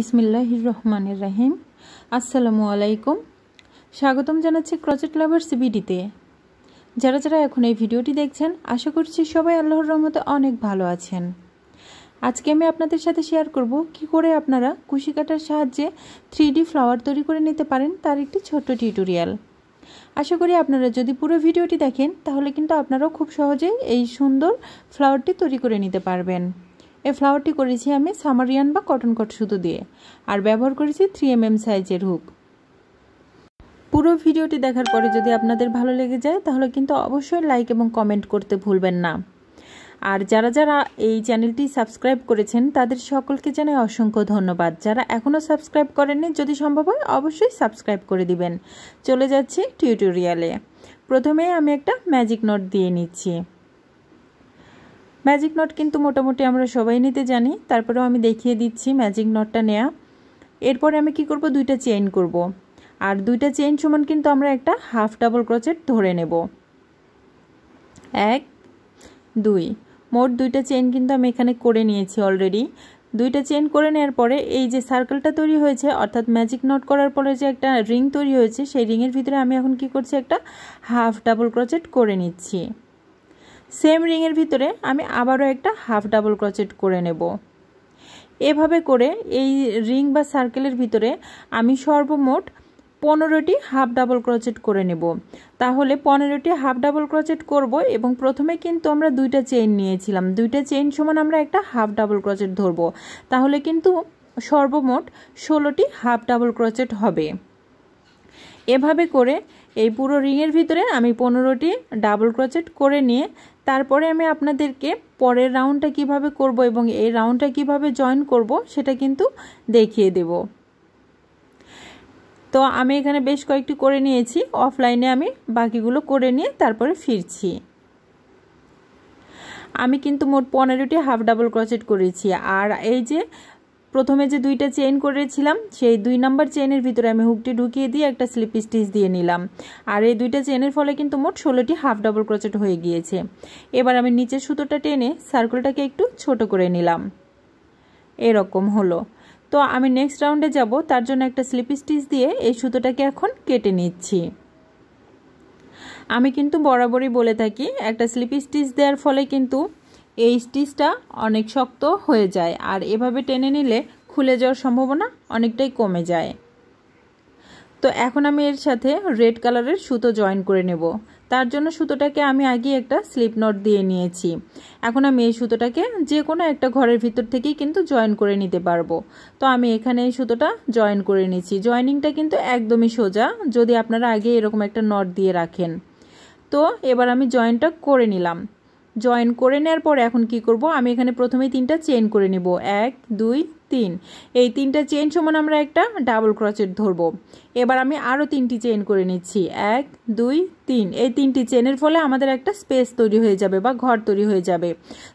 বিসমিল্লাহির রহমানের রাহিম আসসালামু আলাইকুম স্বাগতম জানাচ্ছি ক্রজেট লাভার্স সিবিডিতে যারা যারা এখন এই ভিডিওটি দেখছেন আশা করছি সবাই আল্লাহর রহমতে অনেক ভালো আছেন আজকে আমি আপনাদের সাথে শেয়ার করব কি করে আপনারা কুশি কাটার সাহায্যে থ্রি ফ্লাওয়ার তৈরি করে নিতে পারেন তার একটি ছোট্ট টিউটোরিয়াল আশা করি আপনারা যদি পুরো ভিডিওটি দেখেন তাহলে কিন্তু আপনারাও খুব সহজেই এই সুন্দর ফ্লাওয়ারটি তৈরি করে নিতে পারবেন এই ফ্লাওয়ারটি করেছি আমি সামারিয়ান বা কটন কট সুতো দিয়ে আর ব্যবহার করেছি থ্রি এম এম সাইজের হুক পুরো ভিডিওটি দেখার পরে যদি আপনাদের ভালো লেগে যায় তাহলে কিন্তু অবশ্যই লাইক এবং কমেন্ট করতে ভুলবেন না আর যারা যারা এই চ্যানেলটি সাবস্ক্রাইব করেছেন তাদের সকলকে জানাই অসংখ্য ধন্যবাদ যারা এখনও সাবস্ক্রাইব করেননি যদি সম্ভব হয় অবশ্যই সাবস্ক্রাইব করে দিবেন চলে যাচ্ছি টিউটোরিয়ালে প্রথমে আমি একটা ম্যাজিক নোট দিয়ে নিচ্ছি ম্যাজিক নট কিন্তু মোটামুটি আমরা সবাই নিতে জানি তারপরেও আমি দেখিয়ে দিচ্ছি ম্যাজিক নটটা নেয়া এরপরে আমি কি করব দুইটা চেইন করব। আর দুইটা চেইন সমান কিন্তু আমরা একটা হাফ ডাবল ক্রোচেট ধরে নেব এক দুই মোট দুইটা চেইন কিন্তু আমি এখানে করে নিয়েছি অলরেডি দুইটা চেন করে নেওয়ার পরে এই যে সার্কেলটা তৈরি হয়েছে অর্থাৎ ম্যাজিক নট করার পরে যে একটা রিং তৈরি হয়েছে সেই রিংয়ের ভিতরে আমি এখন কি করছি একটা হাফ ডাবল ক্রোচেট করে নিচ্ছি সেম রিংয়ের ভিতরে আমি আবারও একটা হাফ ডাবল ক্রচেট করে নেব এভাবে করে এই রিং বা সার্কেলের ভিতরে আমি সর্বমোট পনেরোটি হাফ ডাবল ক্রচেট করে নেব তাহলে পনেরোটি হাফ ডাবল ক্রচেট করব এবং প্রথমে কিন্তু আমরা দুইটা চেইন নিয়েছিলাম দুইটা চেইন সমান আমরা একটা হাফ ডাবল ক্রচেট ধরব তাহলে কিন্তু সর্বমোট ষোলোটি হাফ ডাবল ক্রচেট হবে এভাবে করে এই পুরো রিংয়ের ভিতরে আমি পনেরোটি ডাবল ক্রচেট করে নিয়ে তারপরে আমি আপনাদেরকে পরের রাউন্ডটা কিভাবে করব এবং এই রাউন্ডটা কিভাবে জয়েন করব সেটা কিন্তু দেখিয়ে দেব তো আমি এখানে বেশ কয়েকটি করে নিয়েছি অফলাইনে আমি বাকিগুলো করে নিয়ে তারপরে ফিরছি আমি কিন্তু মোট পনেরোটি হাফ ডাবল ক্রচেট করেছি আর এই যে প্রথমে যে দুইটা চেইন করেছিলাম সেই দুই নাম্বার চেনের ভিতরে আমি হুকটি ঢুকিয়ে দিয়ে একটা স্লিপ স্টিচ দিয়ে নিলাম আর এই দুইটা চেনের ফলে কিন্তু মোট ষোলোটি হাফ ডাবল ক্রোচেট হয়ে গিয়েছে এবার আমি নিচের সুতোটা টেনে সার্কেলটাকে একটু ছোট করে নিলাম এরকম হলো তো আমি নেক্সট রাউন্ডে যাব তার জন্য একটা স্লিপ স্টিচ দিয়ে এই সুতোটাকে এখন কেটে নিচ্ছি আমি কিন্তু বরাবরই বলে থাকি একটা স্লিপ স্টিচ দেওয়ার ফলে কিন্তু এই স্টিচটা অনেক শক্ত হয়ে যায় আর এভাবে টেনে নিলে খুলে যাওয়ার সম্ভাবনা অনেকটাই কমে যায় তো এখন আমি এর সাথে রেড কালারের সুতো জয়েন করে নেব তার জন্য সুতোটাকে আমি আগে একটা স্লিপ নট দিয়ে নিয়েছি এখন আমি এই সুতোটাকে যে কোনো একটা ঘরের ভিতর থেকেই কিন্তু জয়েন করে নিতে পারবো তো আমি এখানে এই সুতোটা জয়েন করে নিয়েছি জয়েনিংটা কিন্তু একদমই সোজা যদি আপনারা আগে এরকম একটা নট দিয়ে রাখেন তো এবার আমি জয়েনটা করে নিলাম জয়েন করে নেওয়ার পর এখন কি করব আমি এখানে প্রথমে তিনটা চেন করে নেব এক দুই তিন এই তিনটা চেন সমান আমরা একটা ডাবল ক্রচের ধরব এবার আমি আরও তিনটি চেন করে নিচ্ছি এক দুই তিন এই তিনটি চেনের ফলে আমাদের একটা স্পেস তৈরি হয়ে যাবে বা ঘর তৈরি হয়ে যাবে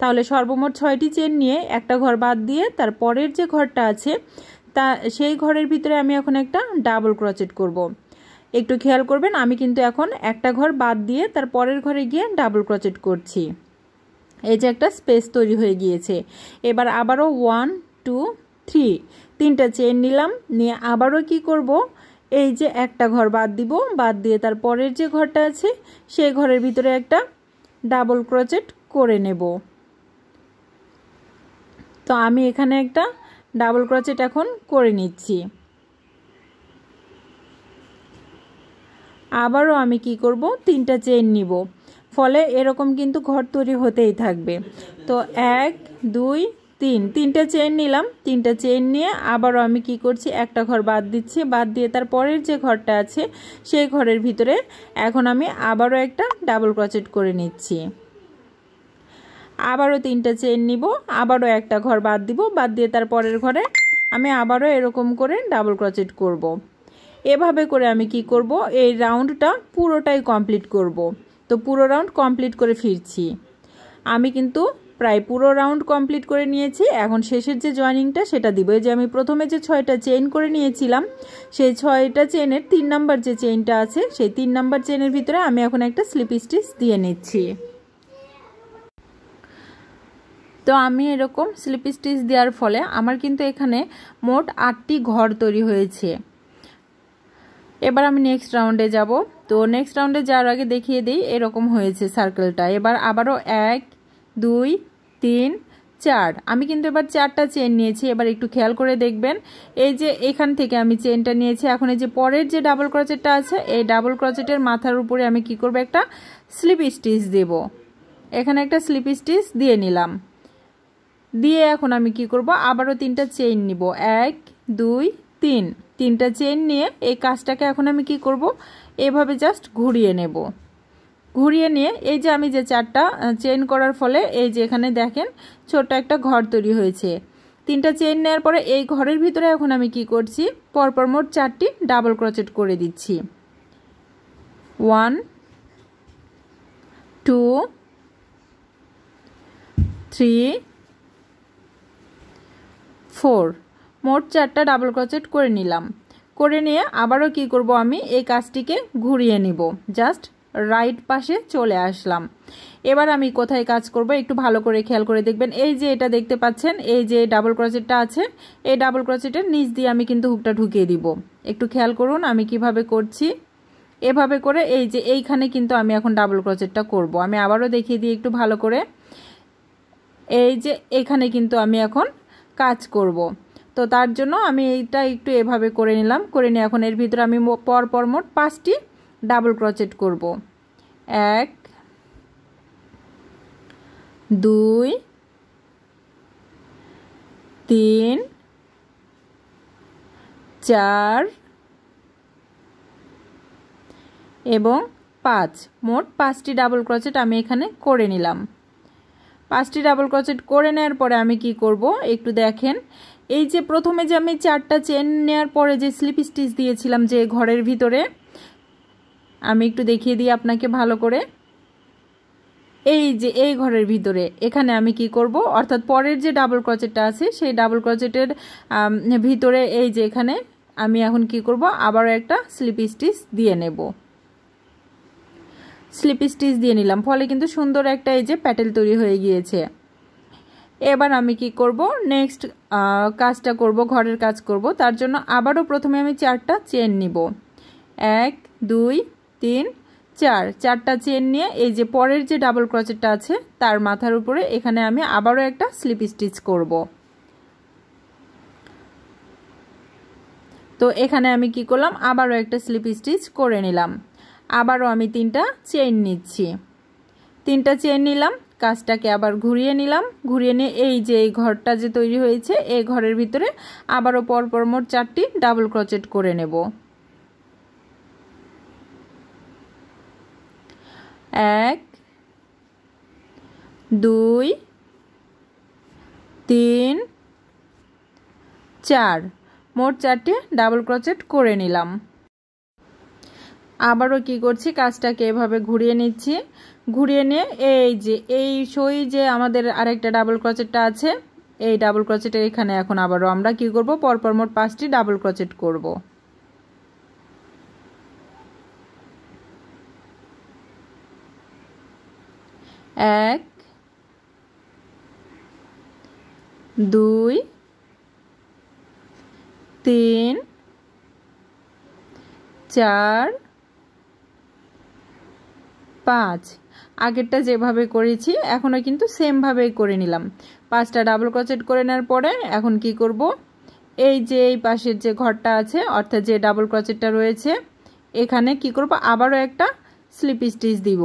তাহলে সর্বমোট ছয়টি চেন নিয়ে একটা ঘর বাদ দিয়ে তার পরের যে ঘরটা আছে তা সেই ঘরের ভিতরে আমি এখন একটা ডাবল ক্রচেট করব। একটু খেয়াল করবেন আমি কিন্তু এখন একটা ঘর বাদ দিয়ে তার পরের ঘরে গিয়ে ডাবল ক্রচেট করছি এই যে একটা স্পেস তৈরি হয়ে গিয়েছে এবার আবারও ওয়ান টু থ্রি তিনটা চেন নিলাম নিয়ে আবারও কি করব এই যে একটা ঘর বাদ দিব বাদ দিয়ে তার পরের যে ঘরটা আছে সেই ঘরের ভিতরে একটা ডাবল ক্রচেট করে নেব তো আমি এখানে একটা ডাবল ক্রচেট এখন করে নিচ্ছি আবারও আমি কি করব তিনটা চেন নিব ফলে এরকম কিন্তু ঘর তৈরি হতেই থাকবে তো এক দুই তিন তিনটা চেন নিলাম তিনটা চেন নিয়ে আবারও আমি কি করছি একটা ঘর বাদ দিচ্ছি বাদ দিয়ে তার পরের যে ঘরটা আছে সেই ঘরের ভিতরে এখন আমি আবারও একটা ডাবল ক্রচেট করে নিচ্ছি আবারও তিনটা চেন নিব আবারও একটা ঘর বাদ দিব বাদ দিয়ে তার পরের ঘরে আমি আবারও এরকম করে ডাবল ক্রচেট করব। এভাবে করে আমি কি করব এই রাউন্ডটা পুরোটাই কমপ্লিট করব তো পুরো রাউন্ড কমপ্লিট করে ফিরছি আমি কিন্তু প্রায় পুরো রাউন্ড কমপ্লিট করে নিয়েছি এখন শেষের যে জয়েনিংটা সেটা দিব যে আমি প্রথমে যে ছয়টা চেইন করে নিয়েছিলাম সেই ছয়টা চেনের তিন নাম্বার যে চেইনটা আছে সেই তিন নাম্বার চেনের ভিতরে আমি এখন একটা স্লিপ স্টিচ দিয়ে নিচ্ছি তো আমি এরকম স্লিপ স্টিচ দেওয়ার ফলে আমার কিন্তু এখানে মোট আটটি ঘর তৈরি হয়েছে এবার আমি নেক্সট রাউন্ডে যাব তো নেক্সট রাউন্ডে যাওয়ার আগে দেখিয়ে দিই এরকম হয়েছে সার্কেলটা এবার আবারও এক দুই তিন চার আমি কিন্তু এবার চারটা চেন নিয়েছি এবার একটু খেয়াল করে দেখবেন এই যে এখান থেকে আমি চেনটা নিয়েছি এখন এই যে পরের যে ডাবল ক্রচেটটা আছে এই ডাবল ক্রচেটের মাথার উপরে আমি কি করব একটা স্লিপ স্টিচ দেব এখানে একটা স্লিপ স্টিচ দিয়ে নিলাম দিয়ে এখন আমি কি করব আবারও তিনটা চেইন নিব এক দুই তিন তিনটা চেন নিয়ে এই কাজটাকে এখন আমি কি করব এভাবে জাস্ট ঘুরিয়ে নেব ঘুরিয়ে নিয়ে এই যে আমি যে চারটা চেন করার ফলে এই যে এখানে দেখেন ছোট একটা ঘর তৈরি হয়েছে তিনটা চেন নেওয়ার পরে এই ঘরের ভিতরে এখন আমি কি করছি পরপর মোট চারটি ডাবল ক্রচেট করে দিচ্ছি ওয়ান টু থ্রি ফোর মোট চারটা ডাবল ক্রোচেট করে নিলাম করে নিয়ে আবারও কি করব আমি এই কাজটিকে ঘুরিয়ে নিব জাস্ট রাইট পাশে চলে আসলাম এবার আমি কোথায় কাজ করব একটু ভালো করে খেয়াল করে দেখবেন এই যে এটা দেখতে পাচ্ছেন এই যে ডাবল ক্রচেটটা আছে এই ডাবল ক্রচেটের নিচ দিয়ে আমি কিন্তু হুকটা ঢুকিয়ে দিব একটু খেয়াল করুন আমি কিভাবে করছি এভাবে করে এই যে এইখানে কিন্তু আমি এখন ডাবল ক্রচেটটা করব আমি আবারও দেখিয়ে দিই একটু ভালো করে এই যে এখানে কিন্তু আমি এখন কাজ করব তো তার জন্য আমি এইটা একটু এভাবে করে নিলাম করে নিয়ে এখন এর ভিতরে আমি পরপর মোট পাঁচটি ডাবল ক্রচেট করব এক দুই তিন চার এবং পাঁচ মোট পাঁচটি ডাবল ক্রচেট আমি এখানে করে নিলাম পাঁচটি ডাবল ক্রচেট করে নেওয়ার পরে আমি কি করব একটু দেখেন এই যে প্রথমে যে আমি চারটা চেন নেওয়ার পরে যে স্লিপ স্টিচ দিয়েছিলাম যে ঘরের ভিতরে আমি একটু দেখিয়ে দিই আপনাকে ভালো করে এই যে এই ঘরের ভিতরে এখানে আমি কি করব অর্থাৎ পরের যে ডাবল ক্রচেটটা আছে সেই ডাবল ক্রচেটের ভিতরে এই যে এখানে আমি এখন কি করব আবারও একটা স্লিপ স্টিচ দিয়ে নেব স্লিপ স্টিচ দিয়ে নিলাম ফলে কিন্তু সুন্দর একটা এই যে প্যাটেল তৈরি হয়ে গিয়েছে এবার আমি কি করব নেক্সট কাজটা করব ঘরের কাজ করব তার জন্য আবারও প্রথমে আমি চারটা চেন নিব এক দুই তিন চার চারটা চেন নিয়ে এই যে পরের যে ডাবল ক্রচেটটা আছে তার মাথার উপরে এখানে আমি আবারও একটা স্লিপ স্টিচ করব তো এখানে আমি কি করলাম আবারও একটা স্লিপ স্টিচ করে নিলাম আবারও আমি তিনটা চেন নিচ্ছি তিনটা চেন নিলাম কাজটাকে আবার ঘুরিয়ে নিলাম ঘুরিয়ে নিয়ে এই যে এই ঘরটা যে তৈরি হয়েছে এই ঘরের ভিতরে আবারও পরপর মোট চারটি ডাবল ক্রচেট করে নেব এক দুই তিন চার মোট চারটি ডাবল ক্রচেট করে নিলাম আবারও কি করছি কাজটাকে এভাবে ঘুরিয়ে নিচ্ছি ঘুরিয়ে নিয়ে এই যে এই সই যে আমাদের আরেকটা ডাবল ক্রচেটটা আছে এই ডাবল ক্রচেটের এখানে এখন আবারও আমরা কি করব পরপর মোট পাঁচটি ডাবল ক্রচেট করব এক দুই তিন চার পাঁচ আগেরটা যেভাবে করেছি এখনও কিন্তু সেমভাবেই করে নিলাম পাঁচটা ডাবল ক্রোচেট করে নেওয়ার পরে এখন কি করব এই যে এই পাশের যে ঘরটা আছে অর্থাৎ যে ডাবল ক্রোচেটটা রয়েছে এখানে কি করব আবারও একটা স্লিপ স্টিচ দিব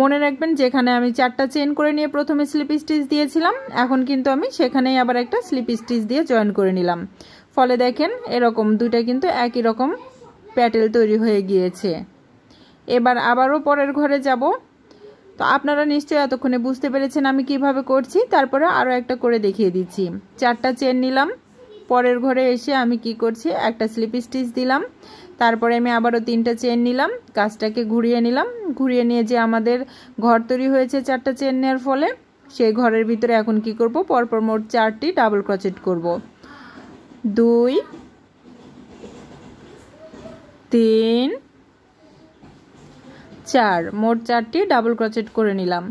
মনে রাখবেন যেখানে আমি চারটা চেন করে নিয়ে প্রথমে স্লিপ স্টিচ দিয়েছিলাম এখন কিন্তু আমি সেখানেই আবার একটা স্লিপ স্টিচ দিয়ে জয়েন করে নিলাম ফলে দেখেন এরকম দুইটা কিন্তু একই রকম প্যাটেল তৈরি হয়ে গিয়েছে এবার আবারও পরের ঘরে যাব তো আপনারা নিশ্চয়ই এতক্ষণে বুঝতে পেরেছেন আমি কিভাবে করছি তারপরে আরও একটা করে দেখিয়ে দিচ্ছি চারটা চেন নিলাম পরের ঘরে এসে আমি কি করছি একটা স্লিপ স্টিচ দিলাম তারপরে আমি আবারও তিনটা চেন নিলাম কাজটাকে ঘুরিয়ে নিলাম ঘুরিয়ে নিয়ে যে আমাদের ঘর তৈরি হয়েছে চারটা চেন নেওয়ার ফলে সেই ঘরের ভিতরে এখন কি করব পরপর মোট চারটি ডাবল ক্রচেট করব দুই তিন চার মোট চারটি ডাবল ক্রচেট করে নিলাম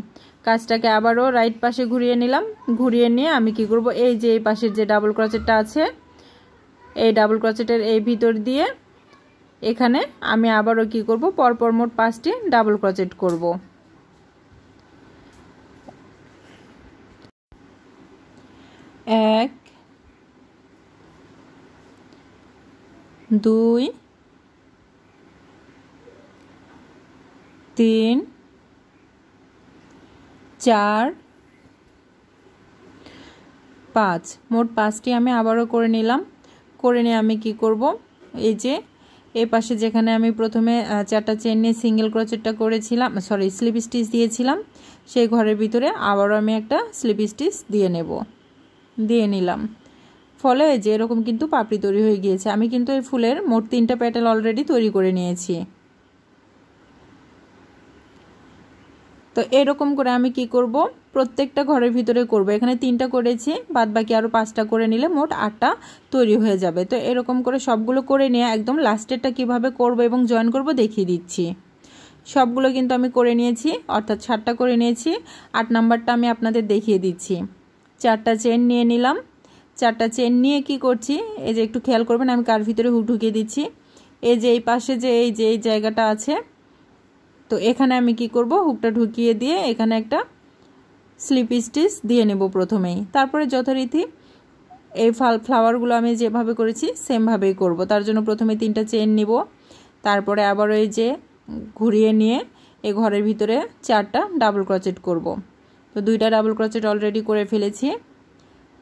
কাজটাকে আবারও রাইট পাশে ঘুরিয়ে নিলাম ঘুরিয়ে নিয়ে আমি কি করব এই যে এই পাশের যে ডাবল ক্রচেটটা আছে এই ডাবল ক্রচেটের এই ভিতর দিয়ে এখানে আমি আবারও কি করব পরপর মোট পাঁচটি ডাবল ক্রচেট করব এক দুই তিন চার পাঁচ মোট পাঁচটি আমি আবারও করে নিলাম করে নিয়ে আমি কি করব এই যে এ পাশে যেখানে আমি প্রথমে চারটা চেন নিয়ে সিঙ্গেল ক্রোচেটটা করেছিলাম সরি স্লিপ স্টিচ দিয়েছিলাম সেই ঘরের ভিতরে আবারও আমি একটা স্লিপ স্টিচ দিয়ে নেব দিয়ে নিলাম ফলে যে এরকম কিন্তু পাপড়ি তৈরি হয়ে গিয়েছে আমি কিন্তু এই ফুলের মোট তিনটা প্যাটেল অলরেডি তৈরি করে নিয়েছি তো এরকম করে আমি কি করব প্রত্যেকটা ঘরের ভিতরে করব এখানে তিনটা করেছি বাদ বাকি আরও পাঁচটা করে নিলে মোট আটটা তৈরি হয়ে যাবে তো এরকম করে সবগুলো করে নিয়ে একদম লাস্টেরটা কিভাবে করব এবং জয়েন করব দেখিয়ে দিচ্ছি সবগুলো কিন্তু আমি করে নিয়েছি অর্থাৎ সাতটা করে নিয়েছি আট নাম্বারটা আমি আপনাদের দেখিয়ে দিচ্ছি চারটা চেন নিয়ে নিলাম চারটা চেন নিয়ে কি করছি এই যে একটু খেয়াল করবেন আমি কার ভিতরে হুক ঢুকিয়ে দিচ্ছি এই যে এই পাশে যে এই যে এই জায়গাটা আছে তো এখানে আমি কি করব হুকটা ঢুকিয়ে দিয়ে এখানে একটা স্লিপ স্টিচ দিয়ে নেব প্রথমেই তারপরে যথারীতি এই ফাল ফ্লাওয়ারগুলো আমি যেভাবে করেছি সেমভাবেই করব তার জন্য প্রথমে তিনটা চেন নিব তারপরে আবার ওই যে ঘুরিয়ে নিয়ে এ ঘরের ভিতরে চারটা ডাবল ক্রচেট করব তো দুইটা ডাবল ক্রচেট অলরেডি করে ফেলেছি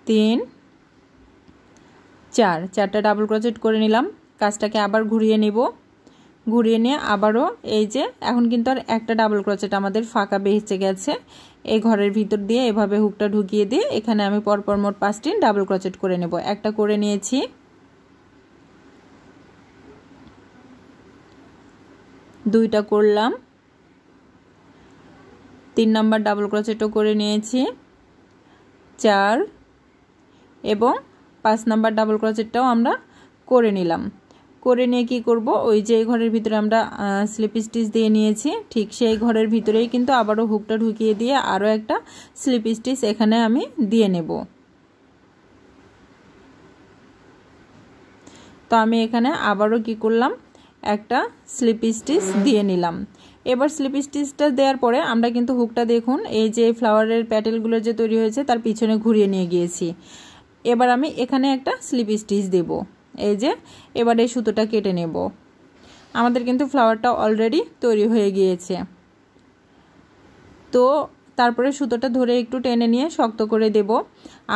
তিন চার চারটা ডাবল ক্রচেট করে নিলাম কাজটাকে আবার ঘুরিয়ে নিব ঘুরিয়ে নিয়ে আবারও এই যে এখন কিন্তু আর একটা ডাবল ক্রোচেট আমাদের ফাঁকা বেঁচে গেছে এই ঘরের ভিতর দিয়ে এভাবে হুকটা ঢুকিয়ে দিয়ে এখানে আমি পরপর মোট পাঁচটি ডাবল ক্রোচেট করে নেব একটা করে নিয়েছি দুইটা করলাম তিন নম্বর ডাবল ক্রোচেটও করে নিয়েছি চার এবং পাঁচ নাম্বার ডাবল ক্রোচেটটাও আমরা করে নিলাম করে নিয়ে কি করব ওই যে ঘরের ভিতরে আমরা স্লিপ স্টিচ দিয়ে নিয়েছি ঠিক সেই ঘরের ভিতরেই কিন্তু আবারও হুকটা ঢুকিয়ে দিয়ে আরও একটা স্লিপ স্টিচ এখানে আমি দিয়ে নেব তো আমি এখানে আবারও কি করলাম একটা স্লিপ স্টিচ দিয়ে নিলাম এবার স্লিপ স্টিচটা দেওয়ার পরে আমরা কিন্তু হুকটা দেখুন এই যে ফ্লাওয়ারের প্যাটেলগুলো যে তৈরি হয়েছে তার পিছনে ঘুরিয়ে নিয়ে গিয়েছি এবার আমি এখানে একটা স্লিপ স্টিচ দেবো এই যে এবার এই সুতোটা কেটে নেব আমাদের কিন্তু ফ্লাওয়ারটা অলরেডি তৈরি হয়ে গিয়েছে তো তারপরে সুতোটা ধরে একটু টেনে নিয়ে শক্ত করে দেব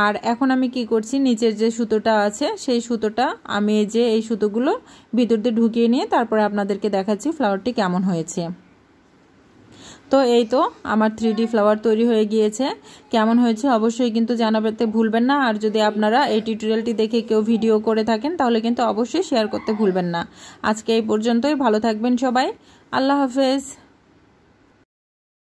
আর এখন আমি কি করছি নিচের যে সুতোটা আছে সেই সুতোটা আমি যে এই সুতোগুলো ভিতর দিয়ে ঢুকিয়ে নিয়ে তারপরে আপনাদেরকে দেখাচ্ছি ফ্লাওয়ারটি কেমন হয়েছে তো এই তো আমার থ্রি ফ্লাওয়ার তৈরি হয়ে গিয়েছে কেমন হয়েছে অবশ্যই কিন্তু জানাতে ভুলবেন না আর যদি আপনারা এই টিউটোরিয়ালটি দেখে কেউ ভিডিও করে থাকেন তাহলে কিন্তু অবশ্যই শেয়ার করতে ভুলবেন না আজকে এই পর্যন্তই ভালো থাকবেন সবাই আল্লাহ হাফেজ